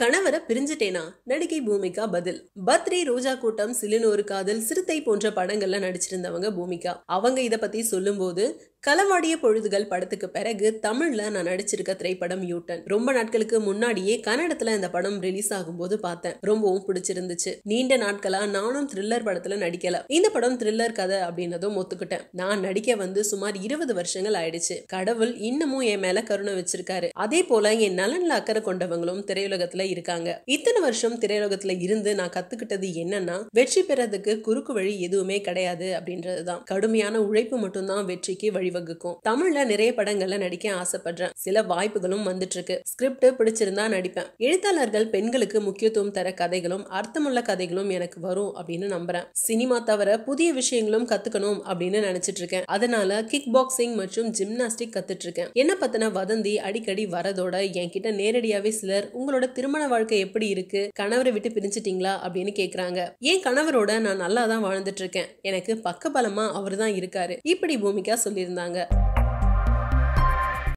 கணவரை பிரிஞ்சுட்டேனா நடிகை பூமிகா பதில் பத்ரி ரோஜா கூட்டம் சிலினோரு காதல் சிறுத்தை போன்ற படங்கள்ல நடிச்சிருந்தவங்க பூமிகா அவங்க இதை பத்தி சொல்லும்போது களவாடிய பொழுதுகள் படத்துக்கு பிறகு தமிழ்ல நான் நடிச்சிருக்க திரைப்படம் யூட்டன் ரொம்ப நாட்களுக்கு முன்னாடியே கன்னடத்துல இந்த படம் ரிலீஸ் ஆகும்போது பார்த்தேன் ரொம்பவும் பிடிச்சிருந்துச்சு நீண்ட நாட்களா நானும் த்ரில்லர் படத்துல நடிக்கல இந்த படம் த்ரில்லர் கதை அப்படின்னதும் ஒத்துக்கிட்டேன் நான் நடிக்க வந்து சுமார் இருபது வருஷங்கள் ஆயிடுச்சு கடவுள் இன்னமும் என் மேல கருணை வச்சிருக்காரு அதே போல என் நலன்ல அக்கறை கொண்டவங்களும் திரையுலகத்துல இருக்காங்க இத்தனை வருஷம் திரையுலகத்துல இருந்து நான் கத்துக்கிட்டது என்னன்னா வெற்றி பெறதுக்கு குறுக்கு வழி எதுவுமே கிடையாது அப்படின்றதுதான் கடுமையான உழைப்பு மட்டும்தான் வெற்றிக்கு வழிவகுக்கும் தமிழ்ல நிறைய படங்கள்ல நடிக்க ஆசைப்படுறேன் சில வாய்ப்புகளும் வந்துட்டு இருக்கு ஸ்கிரிப்ட் பிடிச்சிருந்தா நடிப்பேன் எழுத்தாளர்கள் பெண்களுக்கு முக்கியத்துவம் தர கதைகளும் அர்த்தமுள்ள கதைகளும் எனக்கு வரும் அப்படின்னு நம்புறேன் சினிமா தவிர புதிய விஷயங்களும் கத்துக்கணும் அப்படின்னு நினைச்சிட்டு இருக்கேன் அதனால கிக் பாக்ஸிங் மற்றும் ஜிம்னாஸ்டிக் கத்துட்டு இருக்கேன் என்ன பத்தின வதந்தி அடிக்கடி வரதோட என்கிட்ட நேரடியாவே சிலர் உங்களோட திருமண திருமண வாழ்க்கை எப்படி இருக்கு கணவரை விட்டு பிரிஞ்சிட்டீங்களா அப்படின்னு கேக்குறாங்க ஏன் கணவரோட நான் நல்லா தான் வாழ்ந்துட்டு இருக்கேன் எனக்கு பக்கபலமா அவர் தான் இருக்காரு இப்படி பூமிகா சொல்லியிருந்தாங்க